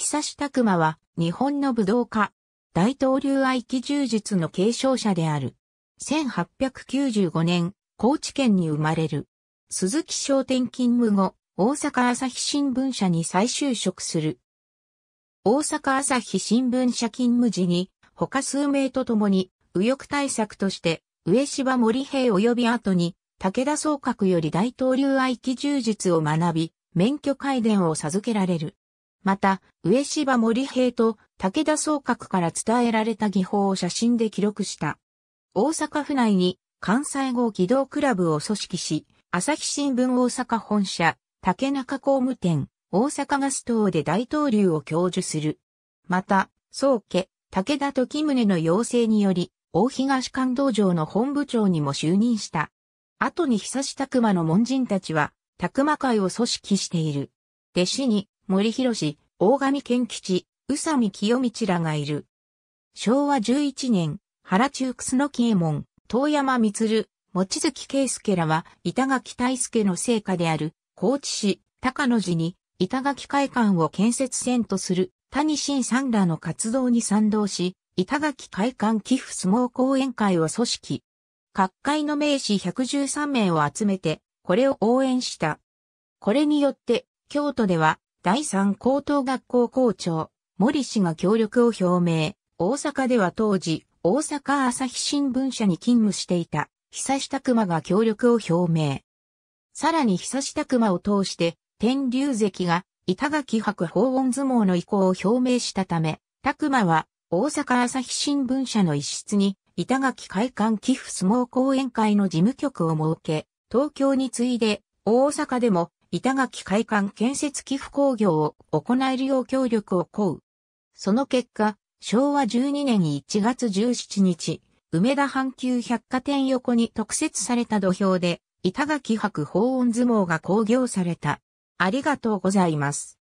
久し拓馬は日本の武道家、大東流合気柔術の継承者である。1895年、高知県に生まれる。鈴木商店勤務後、大阪朝日新聞社に再就職する。大阪朝日新聞社勤務時に、他数名と共に、右翼対策として、上芝森平及び後に、武田総閣より大東流合気柔術を学び、免許改伝を授けられる。また、上芝森平と武田総閣から伝えられた技法を写真で記録した。大阪府内に関西号機動クラブを組織し、朝日新聞大阪本社、竹中工務店、大阪ガス等で大統領を教授する。また、宗家、武田時宗の要請により、大東関道場の本部長にも就任した。後に久し拓馬の門人たちは、拓馬会を組織している。弟子に、森博大神健吉、宇佐美清道らがいる。昭和11年、原中楠木右衛門、遠山光、望月圭介らは、板垣大介の成果である、高知市、高野寺に、板垣会館を建設線とする、谷新さんらの活動に賛同し、板垣会館寄付相撲講演会を組織。各界の名士113名を集めて、これを応援した。これによって、京都では、第三高等学校校長、森氏が協力を表明。大阪では当時、大阪朝日新聞社に勤務していた、久下熊が協力を表明。さらに久下熊を通して、天竜関が、板垣白法音相撲の意向を表明したため、田熊は、大阪朝日新聞社の一室に、板垣会館寄付相撲講演会の事務局を設け、東京に次いで、大阪でも板垣会館建設寄付工業を行えるよう協力を請う。その結果、昭和12年1月17日、梅田阪急百貨店横に特設された土俵で、板垣博法音相撲が興行された。ありがとうございます。